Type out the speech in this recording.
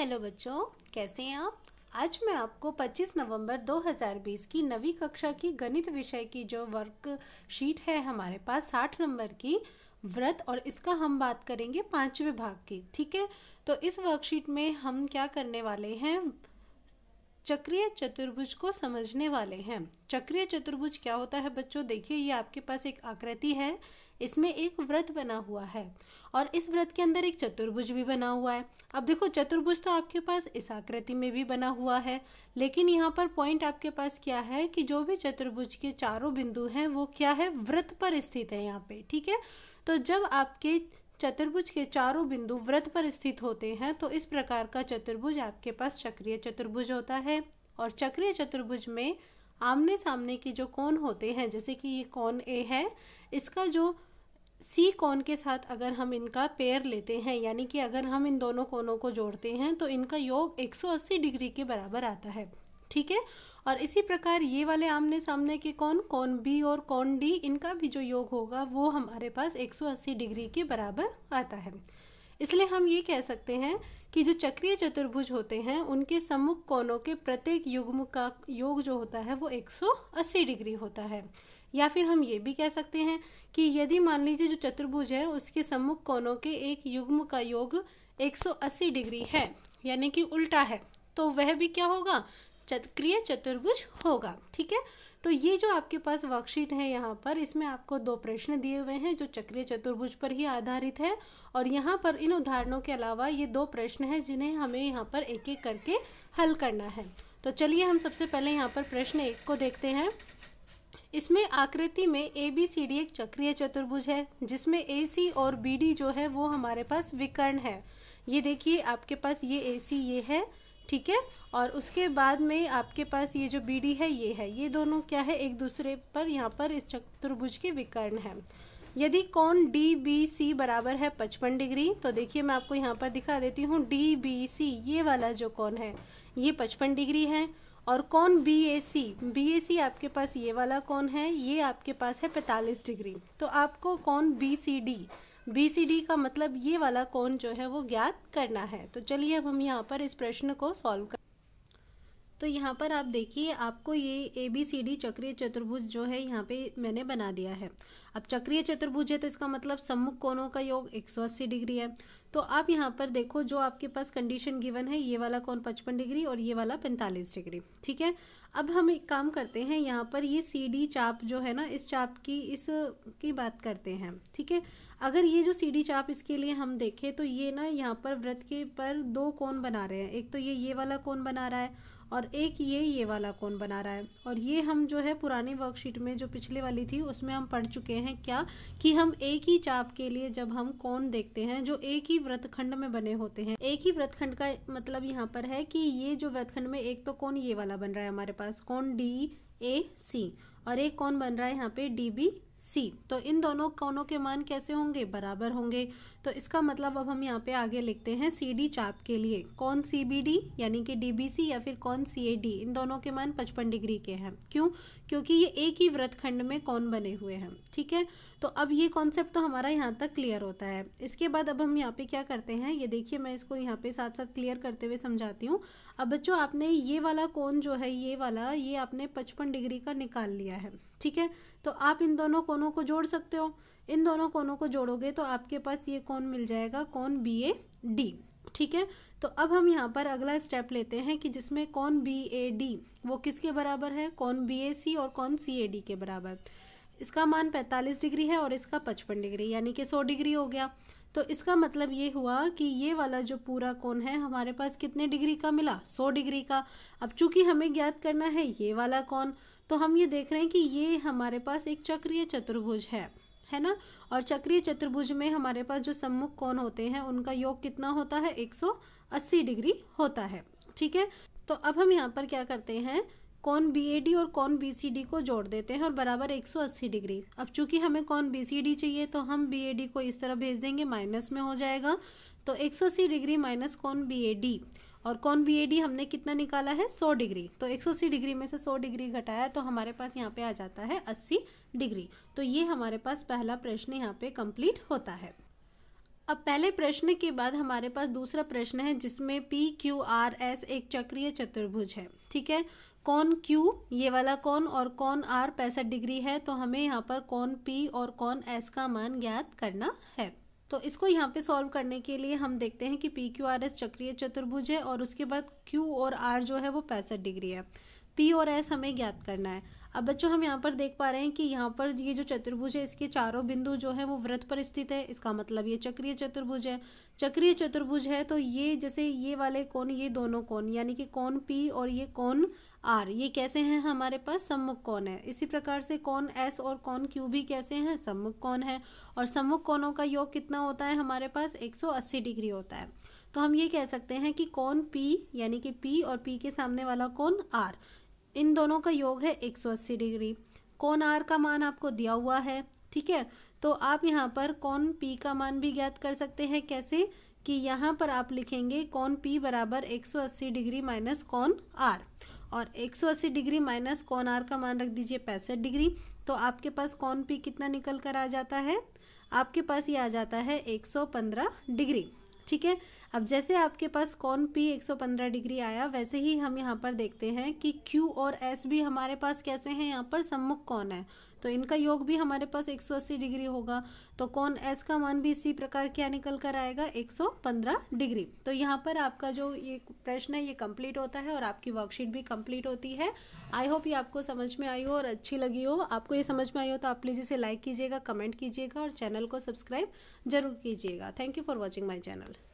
hello बच्चों कैसे हैं आप आज मैं आपको 25 नवंबर 2020 की नवी कक्षा की गणित विषय की जो वर्कशीट है हमारे पास 60 नंबर की व्रत और इसका हम बात करेंगे पांचवें भाग की ठीक है तो इस वर्कशीट में हम क्या करने वाले हैं चक्रीय चतुर्भुज को समझने वाले हैं चक्रीय चतुर्भुज क्या होता है बच्चों देखिए ये आपके पास एक आकृति है इसमें एक व्रत बना हुआ है और इस व्रत के अंदर एक चतुर्भुज भी बना हुआ है अब देखो चतुर्भुज तो आपके पास इस आकृति में भी बना हुआ है लेकिन यहाँ पर पॉइंट आपके पास क्या है कि जो भी चतुर्भुज के चारों बिंदु हैं वो क्या है व्रत पर स्थित है यहाँ पे ठीक है तो जब आपके चतुर्भुज के चारों बिंदु व्रत पर स्थित होते हैं तो इस प्रकार का चतुर्भुज आपके पास चक्रीय चतुर्भुज होता है और चक्रीय चतुर्भुज में आमने सामने के जो कोण होते हैं जैसे कि ये कोण ए है इसका जो सी कोन के साथ अगर हम इनका पेयर लेते हैं यानी कि अगर हम इन दोनों कोनों को जोड़ते हैं तो इनका योग 180 डिग्री के बराबर आता है ठीक है और इसी प्रकार ये वाले आमने सामने के कौन कौन बी और कौन डी इनका भी जो योग होगा वो हमारे पास 180 डिग्री के बराबर आता है इसलिए हम ये कह सकते हैं कि जो चक्रीय चतुर्भुज होते हैं उनके सम्मुख कोनों के प्रत्येक युग्म का योग जो होता है वो 180 डिग्री होता है या फिर हम ये भी कह सकते हैं कि यदि मान लीजिए जो चतुर्भुज है उसके सम्मुख कोणों के एक युग्म का योग 180 डिग्री है यानी कि उल्टा है तो वह भी क्या होगा चक्रिय चतुर्भुज होगा ठीक है तो ये जो आपके पास वर्कशीट है यहाँ पर इसमें आपको दो प्रश्न दिए हुए हैं जो चक्रीय चतुर्भुज पर ही आधारित है और यहाँ पर इन उदाहरणों के अलावा ये दो प्रश्न हैं जिन्हें हमें यहाँ पर एक एक करके हल करना है तो चलिए हम सबसे पहले यहाँ पर प्रश्न एक को देखते हैं इसमें आकृति में ए बी सी डी एक चक्रीय चतुर्भुज है जिसमें ए सी और बी डी जो है वो हमारे पास विकर्ण है ये देखिए आपके पास ये ए सी ये है ठीक है और उसके बाद में आपके पास ये जो बी डी है ये है ये दोनों क्या है एक दूसरे पर यहाँ पर इस चतुर्भुज के विकर्ण है यदि कौन डी बी सी बराबर है पचपन डिग्री तो देखिए मैं आपको यहाँ पर दिखा देती हूँ डी बी सी ये वाला जो कौन है ये पचपन डिग्री है और कौन बी ए सी बी ए सी आपके पास ये वाला कौन है ये आपके पास है पैंतालीस डिग्री तो आपको कौन B C D B C D का मतलब ये वाला कौन जो है वो ज्ञात करना है तो चलिए अब हम यहाँ पर इस प्रश्न को सॉल्व कर तो यहाँ पर आप देखिए आपको ये ए बी सी डी चक्रीय चतुर्भुज जो है यहाँ पे मैंने बना दिया है अब चक्रीय चतुर्भुज है तो इसका मतलब सम्मुख कोणों का योग 180 डिग्री है तो आप यहाँ पर देखो जो आपके पास कंडीशन गिवन है ये वाला कौन पचपन डिग्री और ये वाला पैंतालीस डिग्री ठीक है अब हम एक काम करते हैं यहाँ पर ये सी डी चाप जो है ना इस चाप की इस की बात करते हैं ठीक है अगर ये जो सी डी चाप इसके लिए हम देखें तो ये ना यहाँ पर व्रत के पर दो कोण बना रहे हैं एक तो ये ये वाला कौन बना रहा है और एक ये ये वाला कौन बना रहा है और ये हम जो है पुरानी वर्कशीट में जो पिछले वाली थी उसमें हम पढ़ चुके हैं क्या कि हम एक ही चाप के लिए जब हम कौन देखते हैं जो एक ही व्रतखंड में बने होते हैं एक ही व्रतखंड का मतलब यहाँ पर है कि ये जो व्रतखंड में एक तो कौन ये वाला बन रहा है हमारे पास कौन डी ए सी और एक कौन बन रहा है यहाँ पे डी बी सी तो इन दोनों कोनों के मान कैसे होंगे बराबर होंगे तो इसका मतलब अब हम यहाँ पे आगे लिखते हैं सी डी चाप के लिए कौन सी बी डी यानी कि डी बी सी या फिर कौन सी ए डी इन दोनों के मान पचपन डिग्री के हैं क्यों क्योंकि ये एक ही व्रत खंड में कौन बने हुए हैं ठीक है तो अब ये कॉन्सेप्ट तो हमारा यहाँ तक क्लियर होता है इसके बाद अब हम यहाँ पे क्या करते हैं ये देखिए मैं इसको यहाँ पे साथ साथ क्लियर करते हुए समझाती हूँ अब बच्चों आपने ये वाला कोन जो है ये वाला ये आपने पचपन डिग्री का निकाल लिया है ठीक है तो आप इन दोनों कोनों को जोड़ सकते हो इन दोनों कोनों को जोड़ोगे तो आपके पास ये कौन मिल जाएगा कौन बी ए डी ठीक है तो अब हम यहाँ पर अगला स्टेप लेते हैं कि जिसमें कौन बी ए डी वो किसके बराबर है कौन बी ए सी और कौन सी ए डी के बराबर इसका मान 45 डिग्री है और इसका 55 डिग्री यानी कि 100 डिग्री हो गया तो इसका मतलब ये हुआ कि ये वाला जो पूरा कोण है हमारे पास कितने डिग्री का मिला सौ डिग्री का अब चूंकि हमें ज्ञात करना है ये वाला कोण तो हम ये देख रहे हैं कि ये हमारे पास एक चक्रीय चतुर्भुज है है ना और चक्रीय चतुर्भुज में हमारे पास जो सम्मुख कौन होते हैं उनका योग कितना होता है 180 डिग्री होता है ठीक है तो अब हम यहाँ पर क्या करते हैं कौन बी और कौन बी को जोड़ देते हैं और बराबर 180 डिग्री अब चूंकि हमें कौन बी चाहिए तो हम बी को इस तरह भेज देंगे माइनस में हो जाएगा तो 180 डिग्री माइनस कौन बी और कौन बी हमने कितना निकाला है 100 डिग्री तो 180 डिग्री में से 100 डिग्री घटाया तो हमारे पास यहाँ पे आ जाता है 80 डिग्री तो ये हमारे पास पहला प्रश्न यहाँ पे कंप्लीट होता है अब पहले प्रश्न के बाद हमारे पास दूसरा प्रश्न है जिसमें पी क्यू आर एस एक चक्रीय चतुर्भुज है ठीक है कौन क्यू ये वाला कौन और कौन आर पैंसठ डिग्री है तो हमें यहाँ पर कौन पी और कौन एस का मान ज्ञात करना है तो इसको यहाँ पे सॉल्व करने के लिए हम देखते हैं कि पी क्यू आर एस चक्रीय चतुर्भुज है और उसके बाद क्यू और आर जो है वो पैंसठ डिग्री है पी और एस हमें ज्ञात करना है अब बच्चों हम यहाँ पर देख पा रहे हैं कि यहाँ पर ये जो चतुर्भुज है इसके चारों बिंदु जो है वो व्रत पर स्थित है इसका मतलब ये चक्रीय चतुर्भुज है चक्रीय चतुर्भुज है तो ये जैसे ये वाले कौन ये दोनों कौन यानी कि कौन पी और ये कौन आर ये कैसे हैं हमारे पास सम्मुख कौन है इसी प्रकार से कौन एस और कौन क्यू भी कैसे हैं सम्मुख कौन है और सम्मुख कौनों का योग कितना होता है हमारे पास एक डिग्री होता है तो हम ये कह सकते हैं कि कौन पी यानी कि पी और पी के सामने वाला कौन आर इन दोनों का योग है 180 डिग्री कौन आर का मान आपको दिया हुआ है ठीक है तो आप यहाँ पर कौन पी का मान भी ज्ञात कर सकते हैं कैसे कि यहाँ पर आप लिखेंगे कौन पी बराबर 180 डिग्री माइनस कौन आर और 180 डिग्री माइनस कौन आर का मान रख दीजिए पैंसठ डिग्री तो आपके पास कौन पी कितना निकल कर आ जाता है आपके पास ये आ जाता है 115 डिग्री ठीक है अब जैसे आपके पास कौन पी 115 डिग्री आया वैसे ही हम यहाँ पर देखते हैं कि क्यू और एस भी हमारे पास कैसे हैं यहाँ पर सम्मुख कौन है तो इनका योग भी हमारे पास 180 डिग्री होगा तो कौन एस का मान भी इसी प्रकार क्या निकल कर आएगा 115 डिग्री तो यहाँ पर आपका जो ये प्रश्न है ये कंप्लीट होता है और आपकी वर्कशीट भी कंप्लीट होती है आई होप ये आपको समझ में आई हो और अच्छी लगी हो आपको ये समझ में आई हो तो आप प्लीज़ इसे लाइक कीजिएगा कमेंट कीजिएगा और चैनल को सब्सक्राइब जरूर कीजिएगा thank you for watching my channel